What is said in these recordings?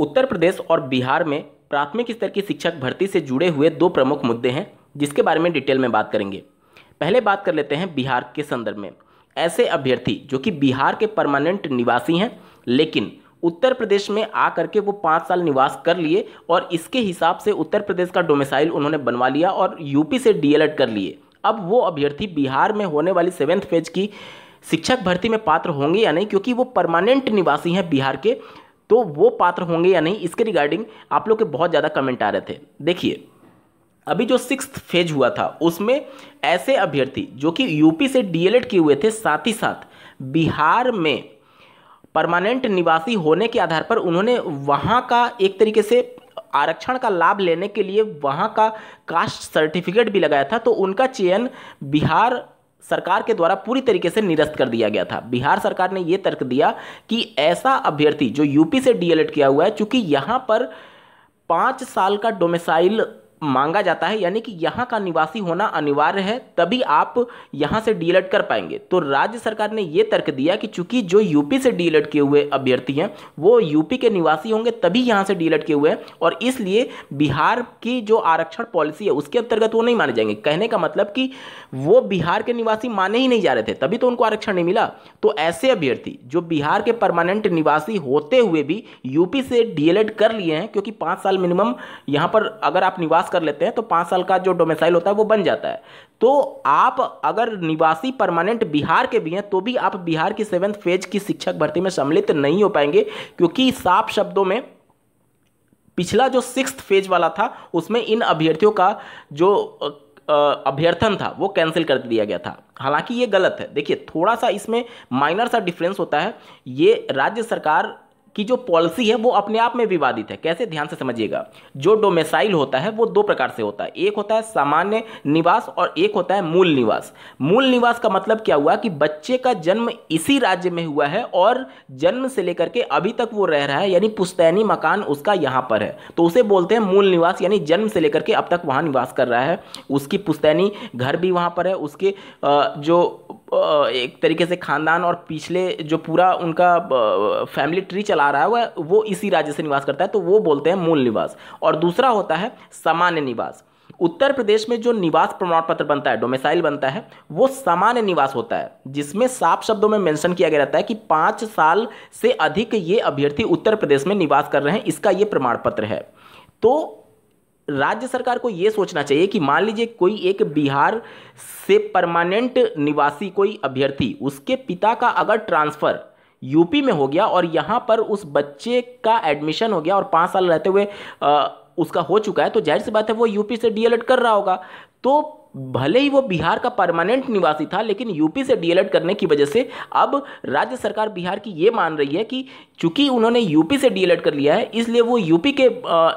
उत्तर प्रदेश और बिहार में प्राथमिक स्तर की शिक्षक भर्ती से जुड़े हुए दो प्रमुख मुद्दे हैं जिसके बारे में डिटेल में बात करेंगे पहले बात कर लेते हैं बिहार के संदर्भ में ऐसे अभ्यर्थी जो कि बिहार के परमानेंट निवासी हैं लेकिन उत्तर प्रदेश में आ करके वो पाँच साल निवास कर लिए और इसके हिसाब से उत्तर प्रदेश का डोमिसाइल उन्होंने बनवा लिया और यूपी से डी कर लिए अब वो अभ्यर्थी बिहार में होने वाली सेवेंथ फेज की शिक्षक भर्ती में पात्र होंगे या नहीं क्योंकि वो परमानेंट निवासी हैं बिहार के तो वो पात्र होंगे या नहीं इसके रिगार्डिंग आप लोग के बहुत ज़्यादा कमेंट आ रहे थे देखिए अभी जो सिक्स फेज हुआ था उसमें ऐसे अभ्यर्थी जो कि यूपी से डीएलएड किए हुए थे साथ ही साथ बिहार में परमानेंट निवासी होने के आधार पर उन्होंने वहाँ का एक तरीके से आरक्षण का लाभ लेने के लिए वहाँ का कास्ट सर्टिफिकेट भी लगाया था तो उनका चयन बिहार सरकार के द्वारा पूरी तरीके से निरस्त कर दिया गया था बिहार सरकार ने यह तर्क दिया कि ऐसा अभ्यर्थी जो यूपी से डीएलएड किया हुआ है चूंकि यहां पर पांच साल का डोमिसाइल मांगा जाता है यानी कि यहाँ का निवासी होना अनिवार्य है तभी आप यहाँ से डी कर पाएंगे तो राज्य सरकार ने ये तर्क दिया कि चूंकि जो यूपी से डी किए हुए अभ्यर्थी हैं वो यूपी के निवासी होंगे तभी यहाँ से डी किए हुए हैं और इसलिए बिहार की जो आरक्षण पॉलिसी है उसके अंतर्गत वो नहीं माने जाएंगे कहने का मतलब कि वो बिहार के निवासी माने ही नहीं जा रहे थे तभी तो उनको आरक्षण नहीं मिला तो ऐसे अभ्यर्थी जो बिहार के परमानेंट निवासी होते हुए भी यूपी से डीएलएड कर लिए हैं क्योंकि पाँच साल मिनिमम यहाँ पर अगर आप निवास पास कर लेते हैं तो पाँच साल का जो डोमिसाइल होता है वो बन जाता है तो आप अगर निवासी परमानेंट बिहार के भी हैं तो भी आप बिहार की सेवन्थ फेज की शिक्षक भर्ती में सम्मिलित नहीं हो पाएंगे क्योंकि साफ शब्दों में पिछला जो सिक्स फेज वाला था उसमें इन अभ्यर्थियों का जो अभ्यर्थन था वो कैंसिल कर दिया गया था हालांकि ये गलत है देखिए थोड़ा सा इसमें माइनर सा डिफरेंस होता है ये राज्य सरकार की जो पॉलिसी है वो अपने आप में विवादित है कैसे ध्यान से समझिएगा जो डोमेसाइल होता है वो दो प्रकार से होता है एक होता है सामान्य निवास और एक होता है मूल निवास मूल निवास का मतलब क्या हुआ कि बच्चे का जन्म इसी राज्य में हुआ है और जन्म से लेकर के अभी तक वो रह रहा है यानी पुस्तैनी मकान उसका यहाँ पर है तो उसे बोलते हैं मूल निवास यानी जन्म से लेकर के अब तक वहाँ निवास कर रहा है उसकी पुस्तैनी घर भी वहाँ पर है उसके जो एक तरीके से खानदान और पिछले जो पूरा उनका फैमिली ट्री चला रहा है वह वो इसी राज्य से निवास करता है तो वो बोलते हैं मूल निवास और दूसरा होता है सामान्य निवास उत्तर प्रदेश में जो निवास प्रमाण पत्र बनता है डोमिसाइल बनता है वो सामान्य निवास होता है जिसमें साफ शब्दों में मेंशन किया गया रहता है कि पाँच साल से अधिक ये अभ्यर्थी उत्तर प्रदेश में निवास कर रहे हैं इसका ये प्रमाण पत्र है तो राज्य सरकार को ये सोचना चाहिए कि मान लीजिए कोई एक बिहार से परमानेंट निवासी कोई अभ्यर्थी उसके पिता का अगर ट्रांसफ़र यूपी में हो गया और यहाँ पर उस बच्चे का एडमिशन हो गया और पाँच साल रहते हुए आ, उसका हो चुका है तो जाहिर सी बात है वो यूपी से डीएलएड कर रहा होगा तो भले ही वो बिहार का परमानेंट निवासी था लेकिन यूपी से डीएलएड करने की वजह से अब राज्य सरकार बिहार की ये मान रही है कि चूंकि उन्होंने यूपी से डीएलएड कर लिया है इसलिए वो यूपी के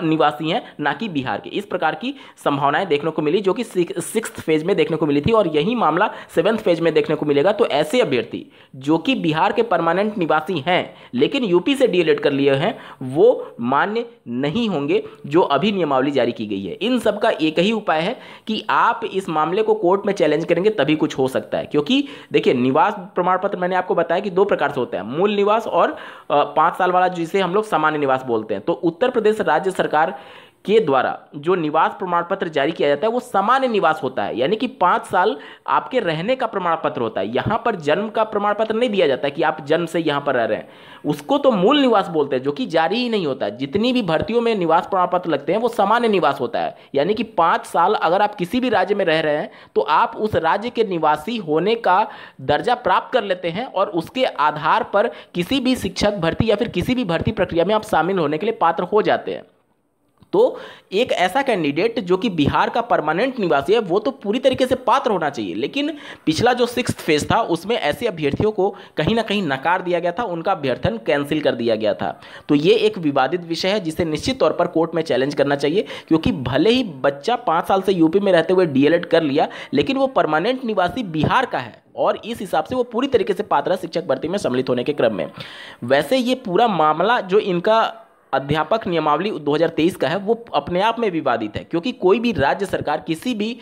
निवासी हैं ना कि बिहार के इस प्रकार की संभावनाएं देखने को मिली जो कि सिक्स फेज में देखने को मिली थी और यही मामला सेवन्थ फेज में देखने को मिलेगा तो ऐसे अभ्यर्थी जो कि बिहार के परमानेंट निवासी हैं लेकिन यूपी से डीएलएड कर लिए हैं वो मान्य नहीं होंगे जो अभी नियमावली जारी की गई है इन सब का एक ही उपाय है कि आप इस इस मामले को कोर्ट में चैलेंज करेंगे तभी कुछ हो सकता है क्योंकि देखिए निवास प्रमाण पत्र मैंने आपको बताया कि दो प्रकार से होता है मूल निवास और पाँच साल वाला जिसे हम लोग सामान्य निवास बोलते हैं तो उत्तर प्रदेश राज्य सरकार के द्वारा जो निवास प्रमाण पत्र जारी किया जाता है वो सामान्य निवास होता है यानी कि पाँच साल आपके रहने का प्रमाण पत्र होता है यहाँ पर जन्म का प्रमाण पत्र नहीं दिया जाता कि आप जन्म से यहाँ पर रह रहे हैं उसको तो मूल निवास बोलते हैं जो कि जारी ही नहीं होता जितनी भी भर्तियों में निवास प्रमाण पत्र लगते हैं वो सामान्य निवास होता है यानी कि पाँच साल अगर आप किसी भी राज्य में रह रहे हैं तो आप उस राज्य के निवासी होने का दर्जा प्राप्त कर लेते हैं और उसके आधार पर किसी भी शिक्षक भर्ती या फिर किसी भी भर्ती प्रक्रिया में आप शामिल होने के लिए पात्र हो जाते हैं तो एक ऐसा कैंडिडेट जो कि बिहार का परमानेंट निवासी है वो तो पूरी तरीके से पात्र होना चाहिए लेकिन पिछला जो सिक्स फेज था उसमें ऐसे अभ्यर्थियों को कहीं ना कहीं नकार दिया गया था उनका अभ्यर्थन कैंसिल कर दिया गया था तो ये एक विवादित विषय है जिसे निश्चित तौर पर कोर्ट में चैलेंज करना चाहिए क्योंकि भले ही बच्चा पाँच साल से यूपी में रहते हुए डीएलएड कर लिया लेकिन वो परमानेंट निवासी बिहार का है और इस हिसाब से वो पूरी तरीके से पात्र शिक्षक भर्ती में सम्मिलित होने के क्रम में वैसे ये पूरा मामला जो इनका अध्यापक नियमावली 2023 का है वो अपने आप में विवादित है क्योंकि कोई भी राज्य सरकार किसी भी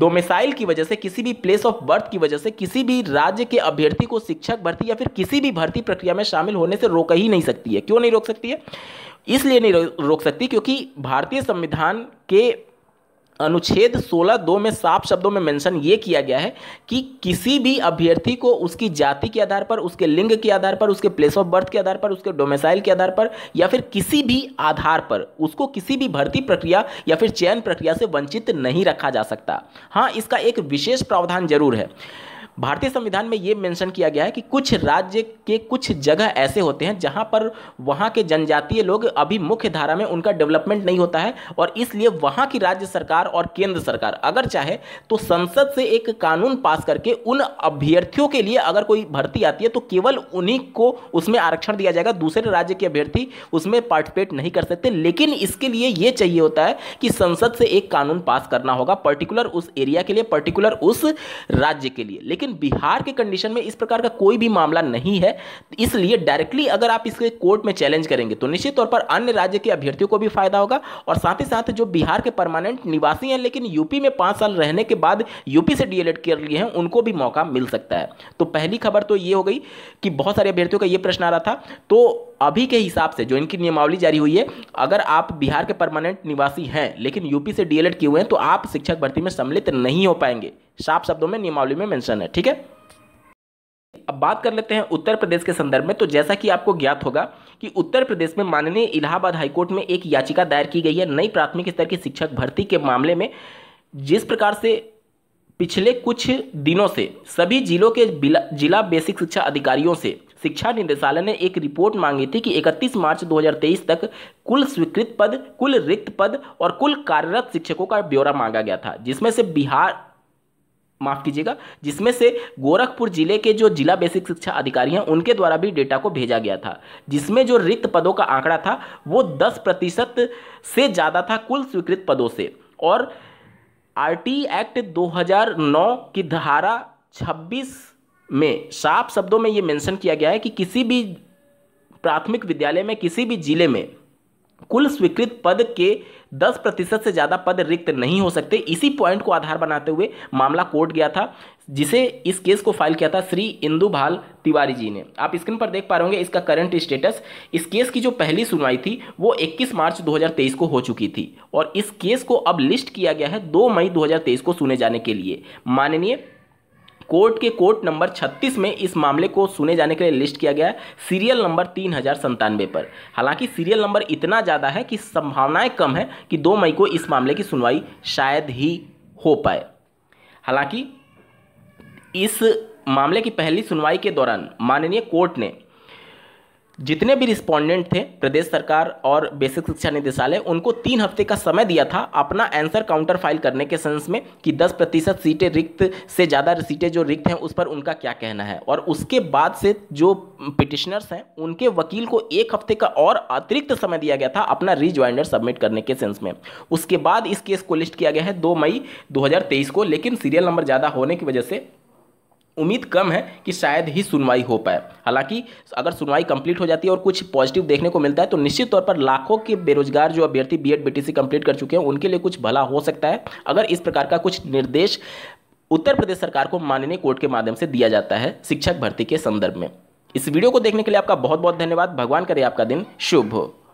डोमिसाइल की वजह से किसी भी प्लेस ऑफ बर्थ की वजह से किसी भी राज्य के अभ्यर्थी को शिक्षक भर्ती या फिर किसी भी भर्ती प्रक्रिया में शामिल होने से रोक ही नहीं सकती है क्यों नहीं रोक सकती है इसलिए नहीं रोक सकती क्योंकि भारतीय संविधान के अनुच्छेद 16 दो में साफ शब्दों में मेंशन ये किया गया है कि किसी भी अभ्यर्थी को उसकी जाति के आधार पर उसके लिंग के आधार पर उसके प्लेस ऑफ बर्थ के आधार पर उसके डोमेसाइल के आधार पर या फिर किसी भी आधार पर उसको किसी भी भर्ती प्रक्रिया या फिर चयन प्रक्रिया से वंचित नहीं रखा जा सकता हाँ इसका एक विशेष प्रावधान जरूर है भारतीय संविधान में ये मेंशन किया गया है कि कुछ राज्य के कुछ जगह ऐसे होते हैं जहाँ पर वहाँ के जनजातीय लोग अभी मुख्य धारा में उनका डेवलपमेंट नहीं होता है और इसलिए वहाँ की राज्य सरकार और केंद्र सरकार अगर चाहे तो संसद से एक कानून पास करके उन अभ्यर्थियों के लिए अगर कोई भर्ती आती है तो केवल उन्हीं को उसमें आरक्षण दिया जाएगा दूसरे राज्य के अभ्यर्थी उसमें पार्टिसिपेट नहीं कर सकते लेकिन इसके लिए ये चाहिए होता है कि संसद से एक कानून पास करना होगा पर्टिकुलर उस एरिया के लिए पर्टिकुलर उस राज्य के लिए लेकिन लेकिन बिहार के कंडीशन में इस प्रकार का कोई भी मामला नहीं है इसलिए डायरेक्टली अगर आप इसके कोर्ट में चैलेंज करेंगे तो निश्चित तौर पर अन्य राज्य के अभ्यर्थियों को भी फायदा होगा और साथ ही साथ जो बिहार के परमानेंट निवासी हैं लेकिन यूपी में पांच साल रहने के बाद यूपी से डीएलएड कर लिए हैं उनको भी मौका मिल सकता है तो पहली खबर तो ये हो गई कि बहुत सारे अभ्यर्थियों का ये प्रश्न आ रहा था तो अभी के हिसाब से जो इनकी नियमावली जारी हुई है अगर आप बिहार के परमानेंट निवासी हैं लेकिन यूपी से डीएलएड किए हुए हैं तो आप शिक्षक भर्ती में सम्मिलित नहीं हो पाएंगे साफ शब्दों में नियमावली में मेंशन है ठीक है अब बात कर लेते हैं उत्तर प्रदेश के संदर्भ में तो जैसा कि आपको ज्ञात होगा कि उत्तर प्रदेश में माननीय इलाहाबाद हाईकोर्ट में एक याचिका दायर की गई है नई प्राथमिक स्तर की शिक्षक भर्ती के मामले में जिस प्रकार से पिछले कुछ दिनों से सभी जिलों के जिला बेसिक शिक्षा अधिकारियों से शिक्षा निदेशालय ने एक रिपोर्ट मांगी थी कि 31 मार्च 2023 तक कुल स्वीकृत पद कुल रिक्त पद और कुल कार्यरत शिक्षकों का ब्यौरा मांगा गया था जिसमें से बिहार माफ़ कीजिएगा जिसमें से गोरखपुर जिले के जो जिला बेसिक शिक्षा अधिकारी हैं उनके द्वारा भी डेटा को भेजा गया था जिसमें जो रिक्त पदों का आंकड़ा था वो 10 प्रतिशत से ज़्यादा था कुल स्वीकृत पदों से और आरटी एक्ट 2009 की धारा 26 में साफ शब्दों में ये मेंशन किया गया है कि किसी भी प्राथमिक विद्यालय में किसी भी जिले में कुल स्वीकृत पद के दस प्रतिशत से ज़्यादा पद रिक्त नहीं हो सकते इसी पॉइंट को आधार बनाते हुए मामला कोर्ट गया था जिसे इस केस को फाइल किया था श्री इंदु भाल तिवारी जी ने आप स्क्रीन पर देख पा रहे होंगे इसका करंट स्टेटस इस केस की जो पहली सुनवाई थी वो 21 मार्च 2023 को हो चुकी थी और इस केस को अब लिस्ट किया गया है 2 मई 2023 को सुने जाने के लिए माननीय कोर्ट के कोर्ट नंबर 36 में इस मामले को सुने जाने के लिए लिस्ट किया गया है सीरियल नंबर तीन हजार संतानवे पर हालांकि सीरियल नंबर इतना ज़्यादा है कि संभावनाएं कम है कि दो मई को इस मामले की सुनवाई शायद ही हो पाए हालांकि इस मामले की पहली सुनवाई के दौरान माननीय कोर्ट ने जितने भी रिस्पोंडेंट थे प्रदेश सरकार और बेसिक शिक्षा निदेशालय उनको तीन हफ्ते का समय दिया था अपना आंसर काउंटर फाइल करने के सेंस में कि 10 प्रतिशत सीटें रिक्त से ज़्यादा सीटें जो रिक्त हैं उस पर उनका क्या कहना है और उसके बाद से जो पिटिशनर्स हैं उनके वकील को एक हफ्ते का और अतिरिक्त समय दिया गया था अपना रिज्वाइंडर सबमिट करने के सेंस में उसके बाद इस केस को लिस्ट किया गया है दो मई दो को लेकिन सीरियल नंबर ज़्यादा होने की वजह से उम्मीद कम है कि शायद ही सुनवाई हो पाए हालांकि अगर सुनवाई कंप्लीट हो जाती है और कुछ पॉजिटिव देखने को मिलता है तो निश्चित तौर पर लाखों के बेरोजगार जो अभ्यर्थी बी एड बीटीसी कंप्लीट कर चुके हैं उनके लिए कुछ भला हो सकता है अगर इस प्रकार का कुछ निर्देश उत्तर प्रदेश सरकार को माननीय कोर्ट के माध्यम से दिया जाता है शिक्षक भर्ती के संदर्भ में इस वीडियो को देखने के लिए आपका बहुत बहुत धन्यवाद भगवान करे आपका दिन शुभ हो